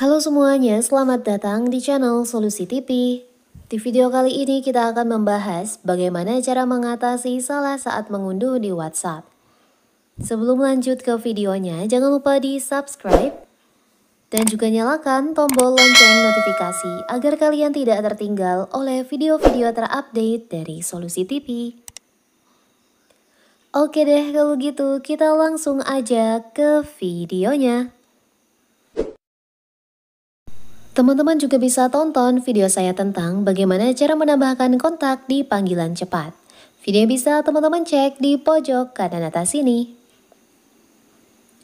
Halo semuanya, selamat datang di channel Solusi TV. Di video kali ini kita akan membahas bagaimana cara mengatasi salah saat mengunduh di WhatsApp. Sebelum lanjut ke videonya, jangan lupa di subscribe dan juga nyalakan tombol lonceng notifikasi agar kalian tidak tertinggal oleh video-video terupdate dari Solusi TV. Oke deh kalau gitu kita langsung aja ke videonya. Teman-teman juga bisa tonton video saya tentang bagaimana cara menambahkan kontak di panggilan cepat. Video bisa teman-teman cek di pojok kanan atas sini.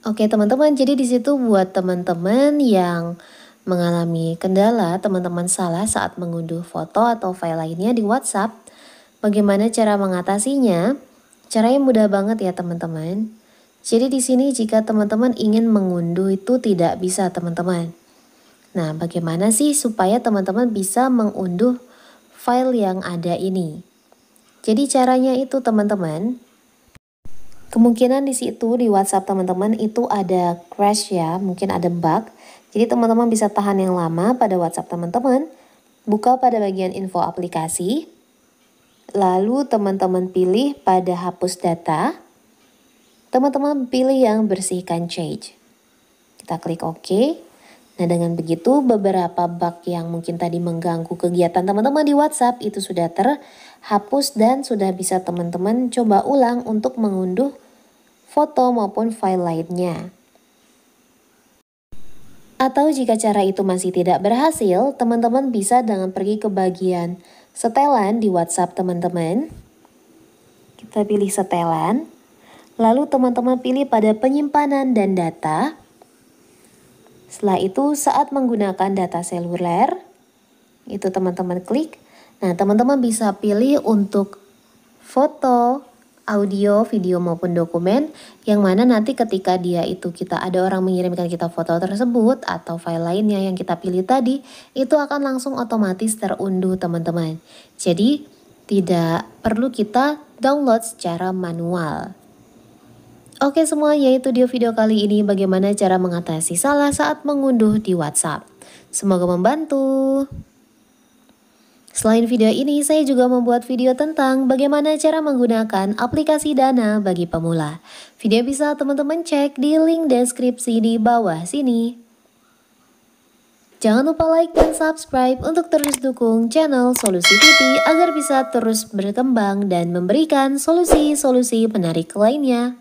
Oke teman-teman, jadi di situ buat teman-teman yang mengalami kendala, teman-teman salah saat mengunduh foto atau file lainnya di WhatsApp, bagaimana cara mengatasinya? Caranya mudah banget ya teman-teman. Jadi di sini jika teman-teman ingin mengunduh itu tidak bisa teman-teman. Nah, bagaimana sih supaya teman-teman bisa mengunduh file yang ada ini? Jadi caranya itu teman-teman, kemungkinan di situ di WhatsApp teman-teman itu ada crash ya, mungkin ada bug. Jadi teman-teman bisa tahan yang lama pada WhatsApp teman-teman, buka pada bagian info aplikasi, lalu teman-teman pilih pada hapus data, teman-teman pilih yang bersihkan change. Kita klik OK. Nah dengan begitu beberapa bug yang mungkin tadi mengganggu kegiatan teman-teman di WhatsApp itu sudah terhapus dan sudah bisa teman-teman coba ulang untuk mengunduh foto maupun file lainnya. Atau jika cara itu masih tidak berhasil, teman-teman bisa dengan pergi ke bagian setelan di WhatsApp teman-teman. Kita pilih setelan, lalu teman-teman pilih pada penyimpanan dan data. Setelah itu saat menggunakan data seluler, itu teman-teman klik. Nah, teman-teman bisa pilih untuk foto, audio, video maupun dokumen yang mana nanti ketika dia itu kita ada orang mengirimkan kita foto tersebut atau file lainnya yang kita pilih tadi itu akan langsung otomatis terunduh teman-teman. Jadi tidak perlu kita download secara manual. Oke semua, yaitu dia video kali ini bagaimana cara mengatasi salah saat mengunduh di WhatsApp. Semoga membantu. Selain video ini, saya juga membuat video tentang bagaimana cara menggunakan aplikasi Dana bagi pemula. Video bisa teman-teman cek di link deskripsi di bawah sini. Jangan lupa like dan subscribe untuk terus dukung channel Solusi TV agar bisa terus berkembang dan memberikan solusi-solusi menarik lainnya.